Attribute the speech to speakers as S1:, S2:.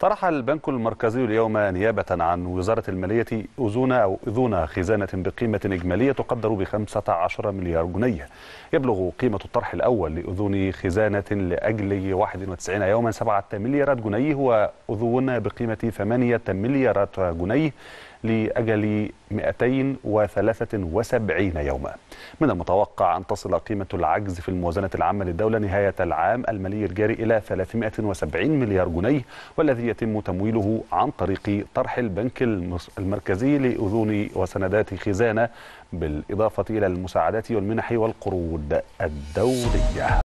S1: طرح البنك المركزي اليوم نيابة عن وزارة المالية أذون أو أذون خزانة بقيمة إجمالية تقدر ب 15 مليار جنيه يبلغ قيمة الطرح الأول لأذون خزانة لأجل 91 يوما 7 مليارات جنيه وأذون بقيمة 8 مليارات جنيه لأجل 273 يوما من المتوقع أن تصل قيمة العجز في الموازنة العامة للدولة نهاية العام المالي الجاري إلى 370 مليار جنيه والذي يتم تمويله عن طريق طرح البنك المركزي لأذون وسندات خزانة بالإضافة إلى المساعدات والمنح والقروض
S2: الدولية